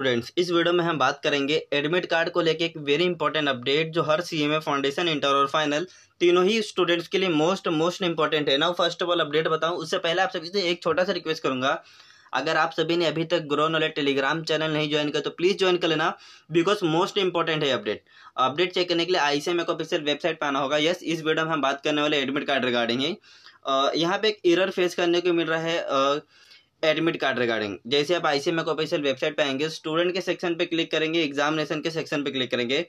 students इस video में हम बात करेंगे एडमिट कार्ड को लेके एक वेरी इंपॉर्टेंट अपडेट जो हर सीएमए फाउंडेशन इंटर और फाइनल तीनों ही स्टूडेंट्स के लिए मोस्ट मोस्ट इंपॉर्टेंट है ना फर्स्ट ऑफ ऑल अपडेट बताऊं उससे पहले आप सभी से एक छोटा सा रिक्वेस्ट करूंगा अगर आप सभी ने अभी तक ग्रो नॉलेज टेलीग्राम चैनल नहीं ज्वाइन किया तो प्लीज़ ज्वाइन कर लेना बिकॉज मोस्ट इंपॉर्टेंट है अपडेट अपडेट चेक करने के लिए I C M official website पर आना होगा यस इस वीडियो में हम बात करने वाले एडमिट कार्ड रिगार्डिंग है यहाँ पे एक इरर फेस करने को मिल रहा है एडमिट कार्ड रिगार्डिंग जैसे आप I C M official website पर आएंगे स्टूडेंट के सेक्शन पे क्लिक करेंगे एग्जामिनेशन के सेक्शन पे क्लिक करेंगे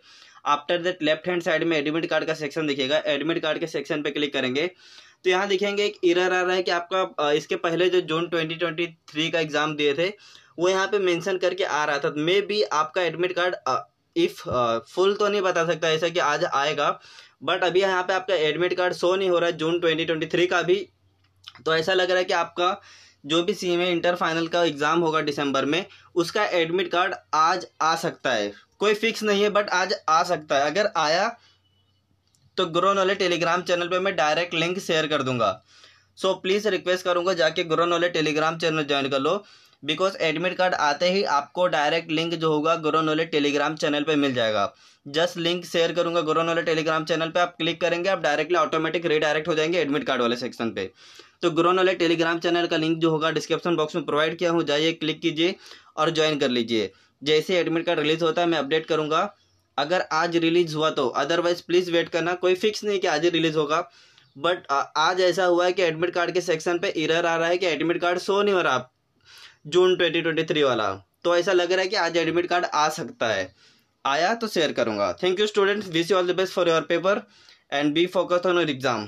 after that left hand side में एडमिट कार्ड का सेक्शन दिखेगा एडमिट कार्ड के सेक्शन पे क्लिक करेंगे तो यहाँ दिखेंगे एक इरर आ रहा है कि आपका इसके पहले जो जून ट्वेंटी ट्वेंटी थ्री का एग्ज़ाम दिए थे वो यहाँ पे मैंशन करके आ रहा था मे बी आपका एडमिट कार्ड इफ़ फुल तो नहीं बता सकता ऐसा कि आज आएगा बट अभी यहाँ पे आपका एडमिट कार्ड शो नहीं हो रहा है जून ट्वेंटी ट्वेंटी थ्री का भी तो ऐसा लग रहा है कि आपका जो भी सी एम इंटर फाइनल का एग्ज़ाम होगा दिसंबर में उसका एडमिट कार्ड आज आ सकता है कोई फिक्स नहीं है बट आज आ सकता है अगर आया तो ग्रोन वाले टेलीग्राम चैनल पे मैं डायरेक्ट लिंक शेयर कर दूंगा सो so, प्लीज़ रिक्वेस्ट करूंगा जाके ग्रोन वाले टेलीग्राम चैनल ज्वाइन कर लो बिकॉज एडमिट कार्ड आते ही आपको डायरेक्ट लिंक जो होगा गुरु नॉलेज टेलीग्राम चैनल पे मिल जाएगा जस्ट लिंक शेयर करूंगा गुरु नॉलेज टेलीग्राम चैनल पे आप क्लिक करेंगे आप डायरेक्टली ऑटोमेटिक रीडायरेक्ट हो जाएंगे एडमिट कार्ड वाले सेक्शन पे तो ग्रोन वाले टेलीग्राम चैनल का लिंक जो होगा डिस्क्रिप्शन बॉक्स में प्रोवाइड किया हूँ जाइए क्लिक कीजिए और ज्वाइन कर लीजिए जैसे एडमिट कार्ड रिलीज होता है मैं अपडेट करूँगा अगर आज रिलीज हुआ तो अदरवाइज प्लीज़ वेट करना कोई फिक्स नहीं कि आज ही रिलीज होगा बट आज ऐसा हुआ है कि एडमिट कार्ड के सेक्शन पे इरर आ रहा है कि एडमिट कार्ड सो नहीं हो रहा जून 2023 वाला तो ऐसा लग रहा है कि आज एडमिट कार्ड आ सकता है आया तो शेयर करूंगा thank you student wish you all the best for your paper and be focus on your exam